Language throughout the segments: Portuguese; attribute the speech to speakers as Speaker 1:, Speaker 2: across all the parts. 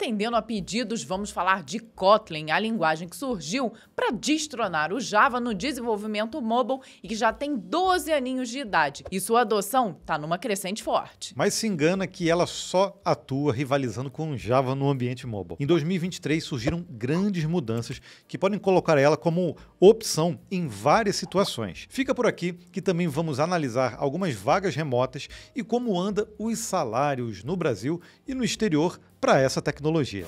Speaker 1: Atendendo a pedidos, vamos falar de Kotlin, a linguagem que surgiu para destronar o Java no desenvolvimento mobile e que já tem 12 aninhos de idade. E sua adoção está numa crescente forte.
Speaker 2: Mas se engana que ela só atua rivalizando com o Java no ambiente mobile. Em 2023 surgiram grandes mudanças que podem colocar ela como opção em várias situações. Fica por aqui que também vamos analisar algumas vagas remotas e como anda os salários no Brasil e no exterior para essa tecnologia.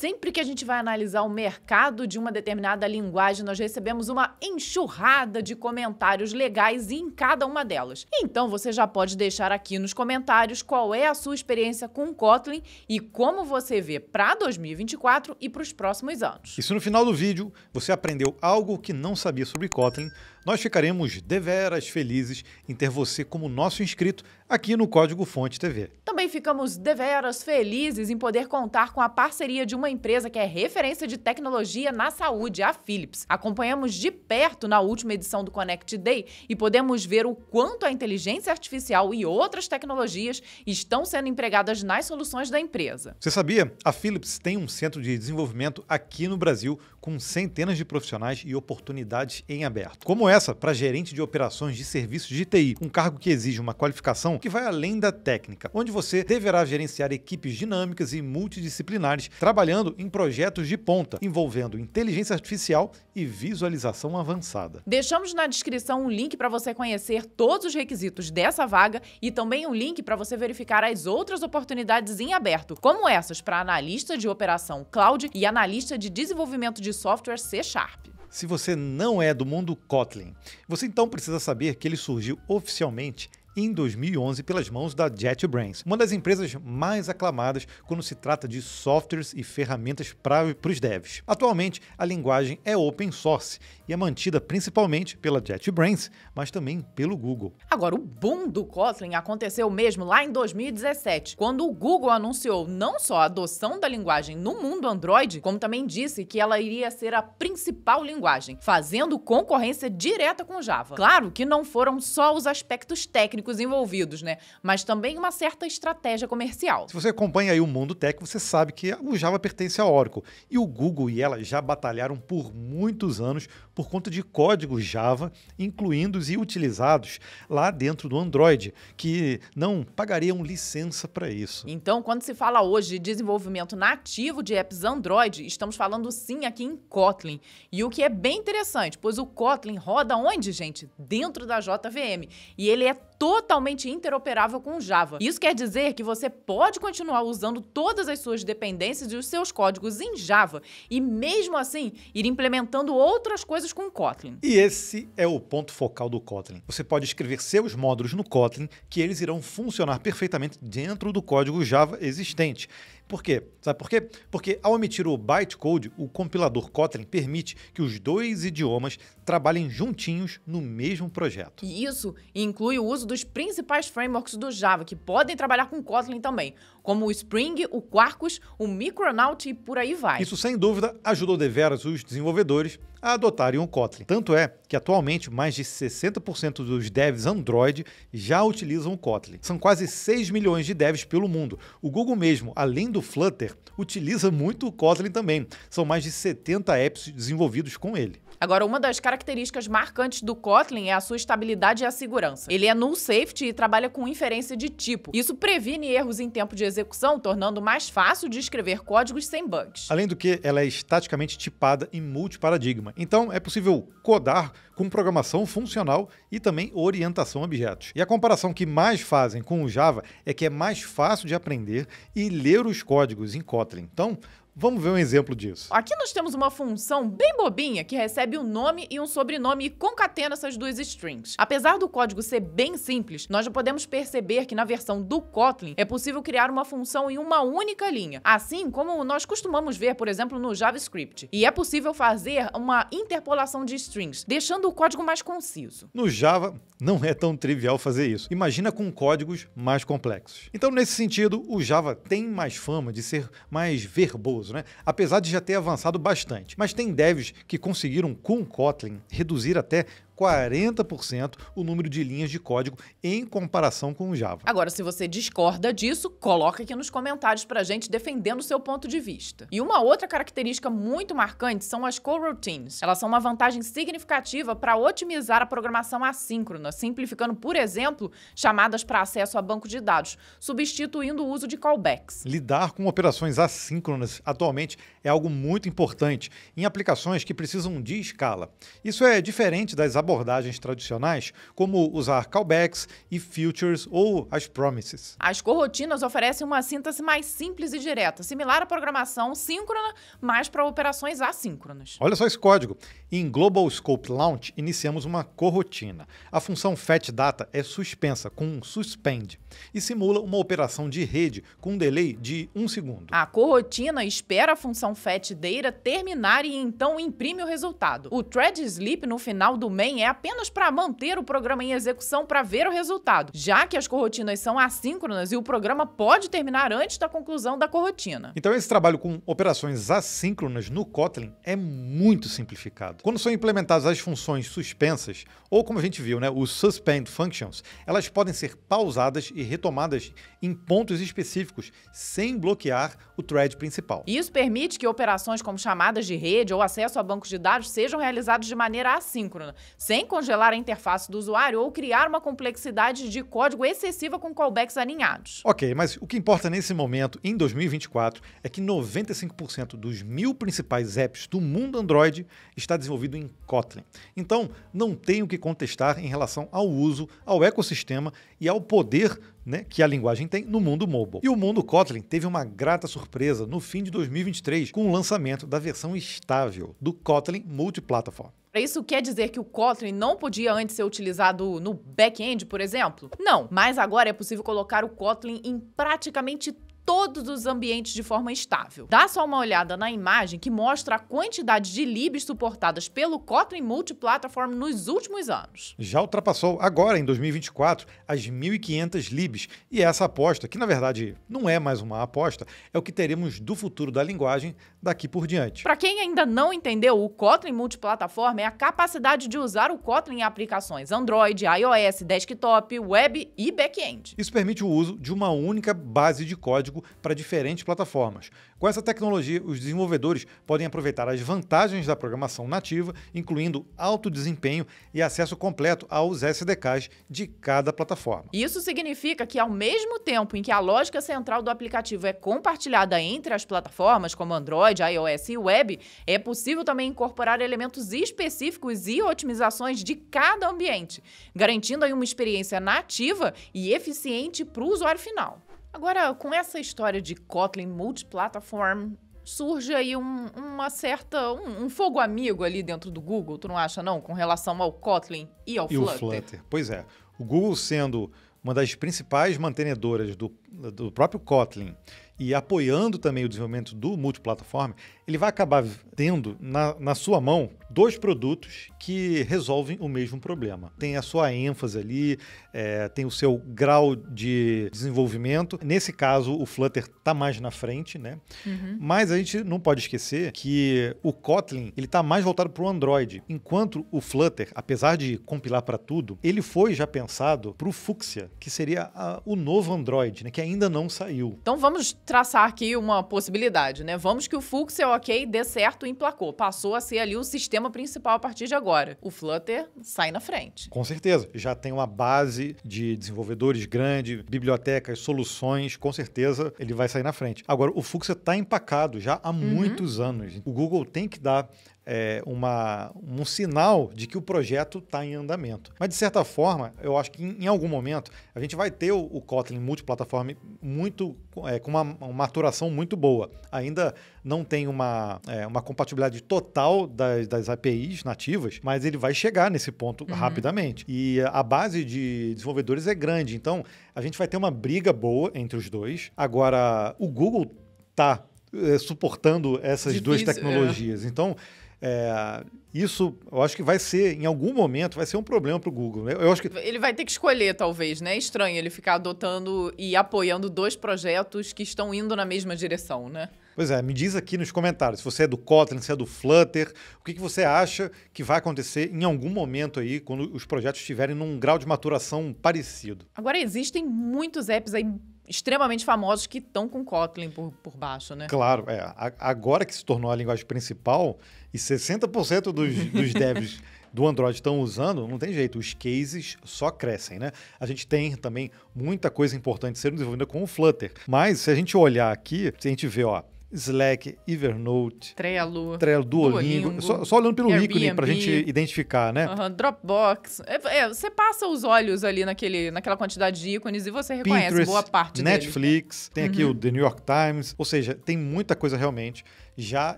Speaker 1: sempre que a gente vai analisar o mercado de uma determinada linguagem, nós recebemos uma enxurrada de comentários legais em cada uma delas. Então você já pode deixar aqui nos comentários qual é a sua experiência com Kotlin e como você vê para 2024 e para os próximos anos.
Speaker 2: E se no final do vídeo você aprendeu algo que não sabia sobre Kotlin, nós ficaremos deveras felizes em ter você como nosso inscrito aqui no Código Fonte TV.
Speaker 1: Também ficamos deveras felizes em poder contar com a parceria de uma empresa que é referência de tecnologia na saúde, a Philips. Acompanhamos de perto na última edição do Connect Day e podemos ver o quanto a inteligência artificial e outras tecnologias estão sendo empregadas nas soluções da empresa.
Speaker 2: Você sabia? A Philips tem um centro de desenvolvimento aqui no Brasil com centenas de profissionais e oportunidades em aberto. Como essa para gerente de operações de serviços de TI, um cargo que exige uma qualificação que vai além da técnica, onde você deverá gerenciar equipes dinâmicas e multidisciplinares, trabalhando em projetos de ponta, envolvendo inteligência artificial e visualização avançada.
Speaker 1: Deixamos na descrição um link para você conhecer todos os requisitos dessa vaga e também um link para você verificar as outras oportunidades em aberto, como essas para analista de operação cloud e analista de desenvolvimento de software C Sharp.
Speaker 2: Se você não é do mundo Kotlin, você então precisa saber que ele surgiu oficialmente em 2011 pelas mãos da JetBrains, uma das empresas mais aclamadas quando se trata de softwares e ferramentas para os devs. Atualmente, a linguagem é open source e é mantida principalmente pela JetBrains, mas também pelo Google.
Speaker 1: Agora, o boom do Kotlin aconteceu mesmo lá em 2017, quando o Google anunciou não só a adoção da linguagem no mundo Android, como também disse que ela iria ser a principal linguagem, fazendo concorrência direta com Java. Claro que não foram só os aspectos técnicos técnicos envolvidos, né? Mas também uma certa estratégia comercial. Se
Speaker 2: você acompanha aí o mundo tech, você sabe que o Java pertence à Oracle. E o Google e ela já batalharam por muitos anos por conta de códigos Java, incluídos e utilizados lá dentro do Android, que não pagariam
Speaker 1: licença para isso. Então, quando se fala hoje de desenvolvimento nativo de apps Android, estamos falando sim aqui em Kotlin. E o que é bem interessante, pois o Kotlin roda onde, gente? Dentro da JVM. E ele é totalmente interoperável com Java. Isso quer dizer que você pode continuar usando todas as suas dependências e os seus códigos em Java e mesmo assim ir implementando outras coisas com Kotlin. E
Speaker 2: esse é o ponto focal do Kotlin. Você pode escrever seus módulos no Kotlin que eles irão funcionar perfeitamente dentro do código Java existente. Por quê? Sabe por quê? Porque ao omitir o bytecode, o compilador Kotlin permite que os dois idiomas trabalhem juntinhos no mesmo projeto.
Speaker 1: E isso inclui o uso dos principais frameworks do Java, que podem trabalhar com Kotlin também, como o Spring, o Quarkus, o Micronaut e por aí vai. Isso,
Speaker 2: sem dúvida, ajudou deveras os desenvolvedores a adotarem o Kotlin. Tanto é que atualmente mais de 60% dos devs Android já utilizam o Kotlin. São quase 6 milhões de devs pelo mundo. O Google mesmo, além do do Flutter utiliza muito o Kotlin também. São mais de 70 apps desenvolvidos com ele.
Speaker 1: Agora, uma das características marcantes do Kotlin é a sua estabilidade e a segurança. Ele é null safety e trabalha com inferência de tipo. Isso previne erros em tempo de execução, tornando mais fácil de escrever códigos sem bugs.
Speaker 2: Além do que, ela é estaticamente tipada em multiparadigma. Então, é possível codar com programação funcional e também orientação a objetos. E a comparação que mais fazem com o Java é que é mais fácil de aprender e ler os códigos em Kotlin. Então, Vamos ver um exemplo disso.
Speaker 1: Aqui nós temos uma função bem bobinha que recebe um nome e um sobrenome e concatena essas duas strings. Apesar do código ser bem simples, nós já podemos perceber que na versão do Kotlin é possível criar uma função em uma única linha, assim como nós costumamos ver, por exemplo, no JavaScript. E é possível fazer uma interpolação de strings, deixando o código mais conciso.
Speaker 2: No Java, não é tão trivial fazer isso. Imagina com códigos mais complexos. Então, nesse sentido, o Java tem mais fama de ser mais verboso né? apesar de já ter avançado bastante. Mas tem devs que conseguiram com Kotlin reduzir até 40% o número de linhas de código em comparação com o Java.
Speaker 1: Agora, se você discorda disso, coloca aqui nos comentários para a gente defendendo o seu ponto de vista. E uma outra característica muito marcante são as coroutines. Elas são uma vantagem significativa para otimizar a programação assíncrona, simplificando, por exemplo, chamadas para acesso a banco de dados, substituindo o uso de callbacks.
Speaker 2: Lidar com operações assíncronas atualmente é algo muito importante em aplicações que precisam de escala. Isso é diferente das abordagens abordagens tradicionais, como usar callbacks e futures ou as promises.
Speaker 1: As corrotinas oferecem uma síntese mais simples e direta, similar à programação síncrona, mas para operações assíncronas.
Speaker 2: Olha só esse código. Em Global Scope Launch, iniciamos uma corrotina. A função FetchData é suspensa com um suspend e simula uma operação de rede com um delay de um segundo.
Speaker 1: A corrotina espera a função FetchData terminar e então imprime o resultado. O thread sleep no final do main é apenas para manter o programa em execução para ver o resultado, já que as corrotinas são assíncronas e o programa pode terminar antes da conclusão da corrotina.
Speaker 2: Então esse trabalho com operações assíncronas no Kotlin é muito simplificado. Quando são implementadas as funções suspensas, ou como a gente viu, né, os suspend functions, elas podem ser pausadas e retomadas em pontos específicos sem bloquear o thread principal.
Speaker 1: Isso permite que operações como chamadas de rede ou acesso a bancos de dados sejam realizadas de maneira assíncrona, sem congelar a interface do usuário ou criar uma complexidade de código excessiva com callbacks alinhados.
Speaker 2: Ok, mas o que importa nesse momento, em 2024, é que 95% dos mil principais apps do mundo Android está desenvolvido em Kotlin. Então, não tenho o que contestar em relação ao uso, ao ecossistema e ao poder né, que a linguagem tem no mundo mobile. E o mundo Kotlin teve uma grata surpresa no fim de 2023 com o lançamento da versão estável do Kotlin multiplataforma.
Speaker 1: Isso quer dizer que o Kotlin não podia antes ser utilizado no back-end, por exemplo? Não, mas agora é possível colocar o Kotlin em praticamente todos os ambientes de forma estável. Dá só uma olhada na imagem que mostra a quantidade de libs suportadas pelo Kotlin Multiplatform nos últimos anos.
Speaker 2: Já ultrapassou agora, em 2024, as 1.500 libs, e essa aposta, que na verdade não é mais uma aposta, é o que teremos do futuro da linguagem daqui por diante. Para
Speaker 1: quem ainda não entendeu, o Kotlin Multiplataforma é a capacidade de usar o Kotlin em aplicações Android, iOS, desktop, web e back-end.
Speaker 2: Isso permite o uso de uma única base de código código para diferentes plataformas. Com essa tecnologia, os desenvolvedores podem aproveitar as vantagens da programação nativa, incluindo alto desempenho e acesso completo aos SDKs de cada plataforma.
Speaker 1: Isso significa que, ao mesmo tempo em que a lógica central do aplicativo é compartilhada entre as plataformas, como Android, iOS e web, é possível também incorporar elementos específicos e otimizações de cada ambiente, garantindo aí uma experiência nativa e eficiente para o usuário final. Agora, com essa história de Kotlin multiplataform, surge aí um, uma certa um, um, fogo amigo ali dentro do Google, tu não acha não, com relação ao Kotlin e ao e Flutter? E o Flutter,
Speaker 2: pois é. O Google sendo uma das principais mantenedoras do, do próprio Kotlin e apoiando também o desenvolvimento do multiplataforma, ele vai acabar tendo na, na, sua mão dois produtos que resolvem o mesmo problema. Tem a sua ênfase ali, é, tem o seu grau de desenvolvimento. Nesse caso, o Flutter está mais na frente, né? Uhum. Mas a gente não pode esquecer que o Kotlin ele está mais voltado para o Android, enquanto o Flutter, apesar de compilar para tudo, ele foi já pensado para o Fuchsia, que seria a, o novo Android, né? Que ainda não saiu.
Speaker 1: Então vamos traçar aqui uma possibilidade, né? Vamos que o Fuchsia é ok, dê certo, emplacou. Passou a ser ali o sistema principal a partir de agora. O Flutter sai na frente.
Speaker 2: Com certeza. Já tem uma base de desenvolvedores grande, bibliotecas, soluções, com certeza ele vai sair na frente. Agora, o Fuchsia está empacado já há uhum. muitos anos. O Google tem que dar é, uma, um sinal de que o projeto está em andamento. Mas, de certa forma, eu acho que em, em algum momento a gente vai ter o, o Kotlin multiplataforma muito, é, com uma, uma, maturação muito boa. Ainda não tem uma, é, uma compatibilidade total das, das, APIs nativas, mas ele vai chegar nesse ponto uhum. rapidamente. E a base de desenvolvedores é grande, então a gente vai ter uma briga boa entre os dois. Agora, o Google está é, suportando essas Difícil, duas é. tecnologias. É. Então, é, isso, eu acho que vai ser, em algum momento, vai ser um problema para o Google. Né? Eu acho que...
Speaker 1: Ele vai ter que escolher, talvez, né? É estranho ele ficar adotando e apoiando dois projetos que estão indo na mesma direção, né?
Speaker 2: Pois é, me diz aqui nos comentários se você é do Kotlin, se é do Flutter, o que, que você acha que vai acontecer em algum momento aí, quando os projetos estiverem num grau de maturação parecido.
Speaker 1: Agora, existem muitos apps aí extremamente famosos que estão com Kotlin por, por baixo, né?
Speaker 2: Claro, é. A, agora que se tornou a linguagem principal e 60% dos, dos devs do Android estão usando, não tem jeito, os cases só crescem, né? A gente tem também muita coisa importante sendo desenvolvida com o Flutter. Mas se a gente olhar aqui, se a gente vê, ó, Slack, Evernote,
Speaker 1: Trello, Trello Duolingo, Duolingo só,
Speaker 2: só, olhando pelo Airbnb, ícone para a gente identificar, né?
Speaker 1: Dropbox, é, é, você passa os olhos ali naquele, naquela quantidade de ícones e você reconhece Pinterest, boa parte Netflix,
Speaker 2: deles. tem aqui uhum. o The New York Times, ou seja, tem muita coisa realmente já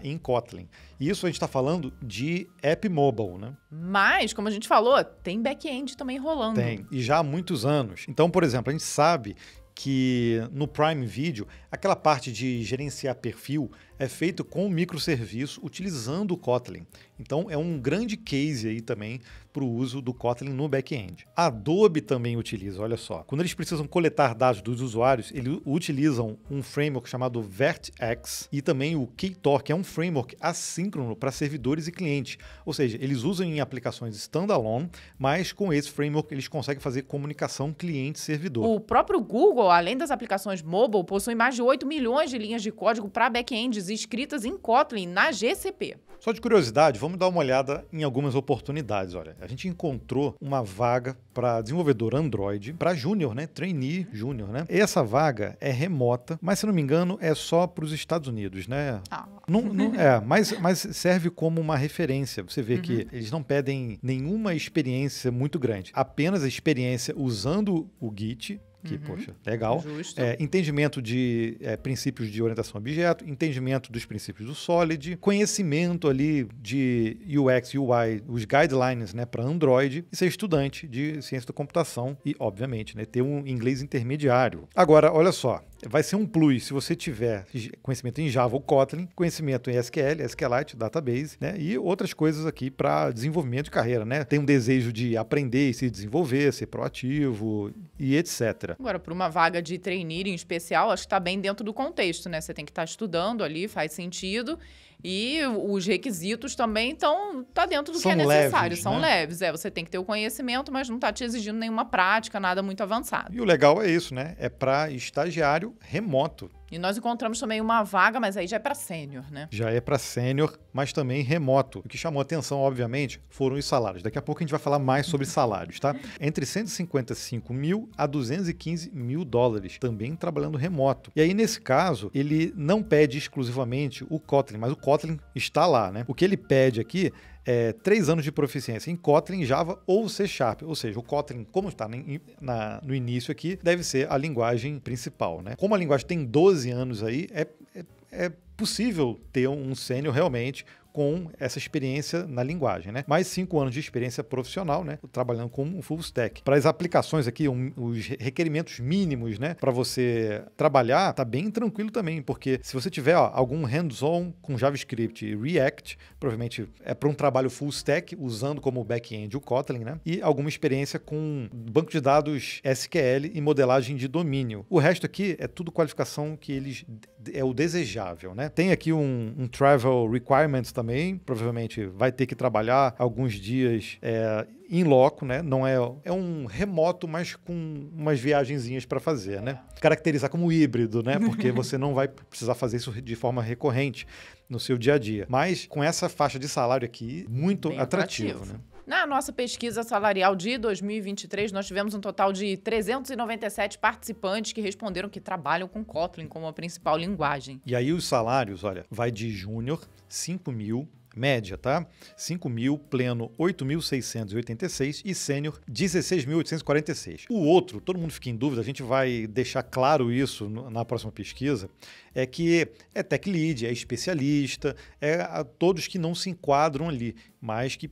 Speaker 2: em Kotlin. E isso a gente está falando de app mobile, né?
Speaker 1: Mas, como a gente falou, tem back-end também rolando. Tem,
Speaker 2: e já há muitos anos. Então, por exemplo, a gente sabe que no Prime Video, aquela parte de gerenciar perfil, é feito com microserviço utilizando o Kotlin. Então é um grande case aí também para o uso do Kotlin no back-end. Adobe também utiliza, olha só. Quando eles precisam coletar dados dos usuários, eles utilizam um framework chamado Vertex e também o Ktor, que é um framework assíncrono para servidores e clientes. Ou seja, eles usam em aplicações standalone, mas com esse framework eles conseguem fazer comunicação cliente-servidor. O
Speaker 1: próprio Google, além das aplicações mobile, possui mais de 8 milhões de linhas de código para back-end escritas em Kotlin na GCP.
Speaker 2: Só de curiosidade, vamos dar uma olhada em algumas oportunidades. Olha, a gente encontrou uma vaga para desenvolvedor Android, para júnior, né? Trainee júnior, né? E essa vaga é remota, mas se não me engano é só para os Estados Unidos, né? Ah. Não, não, é, mas, mas serve como uma referência. Você vê uhum. que eles não pedem nenhuma experiência muito grande, apenas a experiência usando o Git que, uhum. poxa, legal. É, entendimento de é, princípios de orientação a objeto, entendimento dos princípios do SOLID, conhecimento ali de UX, UI, os guidelines né, para Android, e ser estudante de ciência da computação e, obviamente, né, ter um inglês intermediário. Agora, olha só, vai ser um plus se você tiver conhecimento em Java ou Kotlin, conhecimento em SQL, SQLite, database, né? E outras coisas aqui para desenvolvimento de carreira, né? Tem um desejo de aprender e se desenvolver, ser proativo e etc.
Speaker 1: Agora, para uma vaga de trainee em especial, acho que está bem dentro do contexto, né? Você tem que estar tá estudando ali, faz sentido. E os requisitos também estão tá dentro do são que é necessário, leves, são né? leves. É, você tem que ter o conhecimento, mas não está te exigindo nenhuma prática, nada muito avançado. E o
Speaker 2: legal é isso, né? É para estagiário remoto.
Speaker 1: E nós encontramos também uma vaga, mas aí já é para sênior, né?
Speaker 2: Já é para sênior, mas também remoto. O que chamou atenção, obviamente, foram os salários. Daqui a pouco a gente vai falar mais sobre salários, tá? Entre 155 mil a 215 mil dólares, também trabalhando remoto. E aí, nesse caso, ele não pede exclusivamente o Kotlin, mas o Kotlin está lá, né? O que ele pede aqui é, três anos de proficiência em Kotlin, Java ou C Sharp. Ou seja, o Kotlin, como está no início aqui, deve ser a linguagem principal. Né? Como a linguagem tem 12 anos aí, é, é, é possível ter um sênior realmente com essa experiência na linguagem, né? Mais cinco anos de experiência profissional, né? Trabalhando como um full stack. Para as aplicações aqui, um, os requerimentos mínimos, né? Para você trabalhar, tá bem tranquilo também, porque se você tiver ó, algum hands-on com JavaScript e React, provavelmente é para um trabalho full stack, usando como back-end o Kotlin, né? E alguma experiência com banco de dados SQL e modelagem de domínio. O resto aqui é tudo qualificação que eles é o desejável, né? Tem aqui um, um travel requirement também, provavelmente vai ter que trabalhar alguns dias é, em loco, né? Não é, é um remoto, mas com umas viagenzinhas para fazer, né? É. Caracterizar como híbrido, né? Porque você não vai precisar fazer isso de forma recorrente no seu dia a dia. Mas com essa faixa de salário aqui, muito atrativo, atrativo, né?
Speaker 1: Na nossa pesquisa salarial de 2023, nós tivemos um total de 397 participantes que responderam que trabalham com Kotlin como a principal linguagem.
Speaker 2: E aí os salários, olha, vai de júnior, 5 mil, média, tá? 5 mil, pleno 8.686 e sênior 16.846. O outro, todo mundo fica em dúvida, a gente vai deixar claro isso na próxima pesquisa, é que é tech lead, é especialista, é a todos que não se enquadram ali, mas que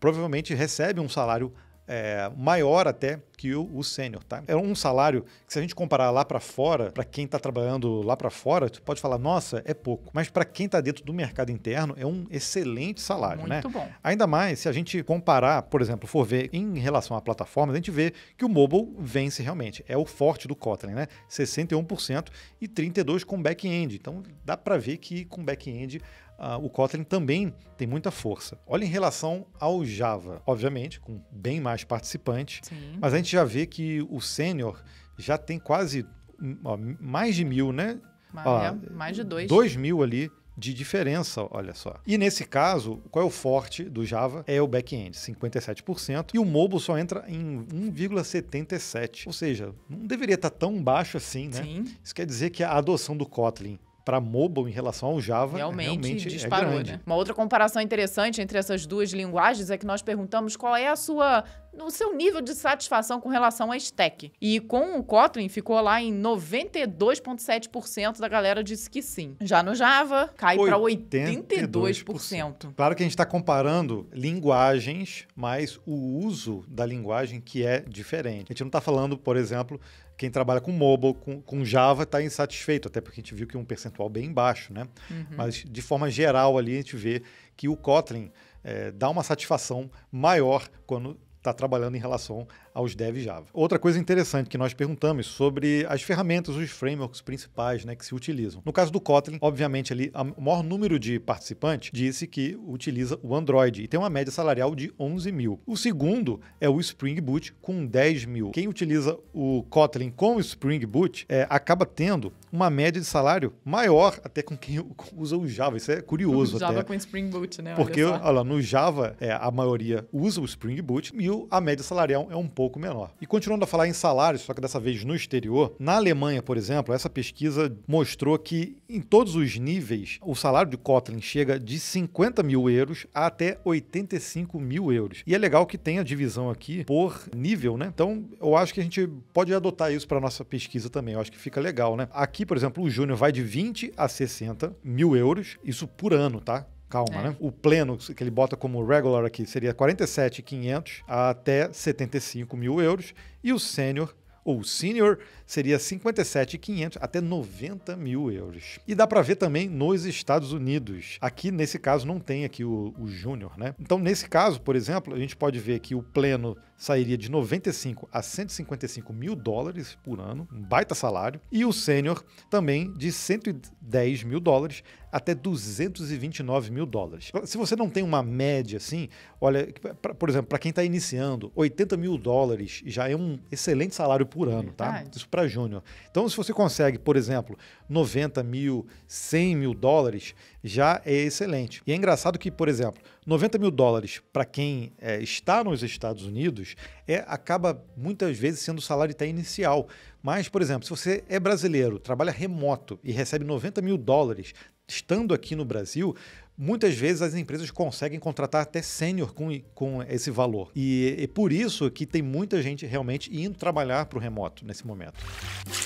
Speaker 2: provavelmente recebe um salário é, maior até que o, o sênior, tá? É um salário que se a gente comparar lá para fora, para quem está trabalhando lá para fora, tu pode falar, nossa, é pouco. Mas para quem está dentro do mercado interno, é um excelente salário, Muito né? Muito bom. Ainda mais se a gente comparar, por exemplo, for ver em relação à plataforma a gente vê que o mobile vence realmente. É o forte do Kotlin, né? 61% e 32% com back-end. Então dá para ver que com back-end uh, o Kotlin também tem muita força. Olha em relação ao Java, obviamente, com bem mais participantes, Sim. mas a gente já vê que o sênior já tem quase hum, ó, mais de mil, né? Mais, ó, é, mais de dois. Dois mil ali de diferença, olha só. E nesse caso, qual é o forte do Java? É o back-end, 57%, e o mobile só entra em 1,77. Ou seja, não deveria estar tá tão baixo assim, né? Sim. Isso quer dizer que a adoção do Kotlin para mobile em relação ao Java é realmente, realmente é disparou. É grande. Né?
Speaker 1: Uma outra comparação interessante entre essas duas linguagens é que nós perguntamos qual é a sua o seu nível de satisfação com relação à stack. E com o Kotlin ficou lá em 92,7% da galera disse que sim. Já no Java, cai para 82%.
Speaker 2: Claro que a gente está comparando linguagens, mas o uso da linguagem que é diferente. A gente não está falando, por exemplo, quem trabalha com mobile, com, com Java, está insatisfeito, até porque a gente viu que é um percentual bem baixo, né? Uhum. Mas de forma geral ali a gente vê que o Kotlin é, dá uma satisfação maior quando está trabalhando em relação aos devs Java. Outra coisa interessante que nós perguntamos sobre as ferramentas, os frameworks principais né, que se utilizam. No caso do Kotlin, obviamente, ali, o maior número de participantes disse que utiliza o Android e tem uma média salarial de 11 mil. O segundo é o Spring Boot com 10 mil. Quem utiliza o Kotlin com o Spring Boot é, acaba tendo uma média de salário maior até com quem usa o Java. Isso é curioso. O Java até. com
Speaker 1: Spring Boot, né? Porque, olha, olha
Speaker 2: lá, no Java é, a maioria usa o Spring Boot e o a média salarial é um pouco menor. E continuando a falar em salários, só que dessa vez no exterior, na Alemanha, por exemplo, essa pesquisa mostrou que em todos os níveis o salário de Kotlin chega de 50 mil euros a até 85 mil euros. E é legal que tenha divisão aqui por nível, né? Então eu acho que a gente pode adotar isso para nossa pesquisa também. Eu acho que fica legal, né? Aqui, por exemplo, o júnior vai de 20 a 60 mil euros, isso por ano, tá? calma, é. né? O pleno que ele bota como regular aqui seria 47,500 até 75 mil euros e o sênior ou senior seria 57,500 até 90 mil euros. E dá para ver também nos Estados Unidos. Aqui nesse caso não tem aqui o, o júnior, né? Então nesse caso, por exemplo, a gente pode ver que o pleno sairia de 95 a 155 mil dólares por ano, um baita salário, e o sênior também de 110 mil dólares até 229 mil dólares. Se você não tem uma média assim, olha, pra, por exemplo, para quem está iniciando, 80 mil dólares já é um excelente salário por ano, tá? Isso para júnior. Então, se você consegue, por exemplo, 90 mil, 100 mil dólares, já é excelente. E é engraçado que, por exemplo, 90 mil dólares para quem é, está nos Estados Unidos é, acaba muitas vezes sendo o salário até inicial. Mas, por exemplo, se você é brasileiro, trabalha remoto e recebe 90 mil dólares, estando aqui no Brasil, muitas vezes as empresas conseguem contratar até sênior com, com esse valor. E é por isso que tem muita gente realmente indo trabalhar para o remoto nesse momento.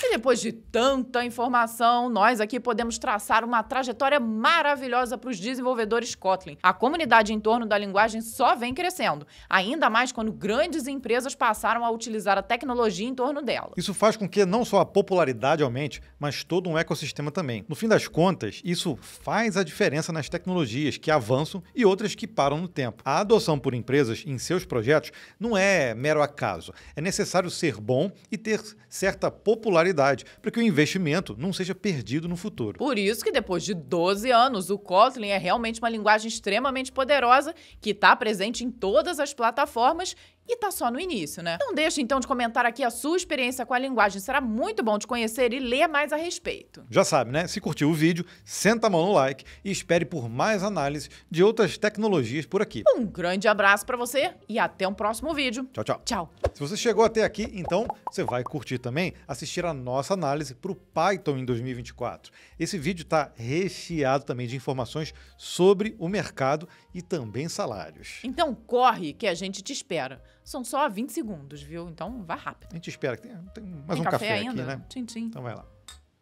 Speaker 1: E depois de tanta informação, nós aqui podemos traçar uma trajetória maravilhosa para os desenvolvedores Kotlin. A comunidade em torno da linguagem só vem crescendo, ainda mais quando grandes empresas passaram a utilizar a tecnologia em torno dela.
Speaker 2: Isso faz com que não só a popularidade aumente, mas todo um ecossistema também. No fim das contas, isso faz a diferença nas tecnologias tecnologias que avançam e outras que param no tempo. A adoção por empresas em seus projetos não é mero acaso. É necessário ser bom e ter certa popularidade para que o investimento não seja perdido no futuro. Por
Speaker 1: isso que depois de 12 anos, o Kotlin é realmente uma linguagem extremamente poderosa que está presente em todas as plataformas e tá só no início, né? Não deixe então de comentar aqui a sua experiência com a linguagem. Será muito bom te conhecer e ler mais a respeito.
Speaker 2: Já sabe, né? Se curtiu o vídeo, senta a mão no like e espere por mais análises de outras tecnologias por aqui.
Speaker 1: Um grande abraço para você e até um próximo vídeo.
Speaker 2: Tchau, tchau. Tchau. Se você chegou até aqui, então você vai curtir também assistir a nossa análise para o Python em 2024. Esse vídeo está recheado também de informações sobre o mercado e também salários.
Speaker 1: Então corre que a gente te espera. São só 20 segundos, viu? Então vá rápido.
Speaker 2: A gente espera que tenha, tem
Speaker 1: mais tem um café, café aqui, né? Tchim, tchim. Então vai
Speaker 2: lá.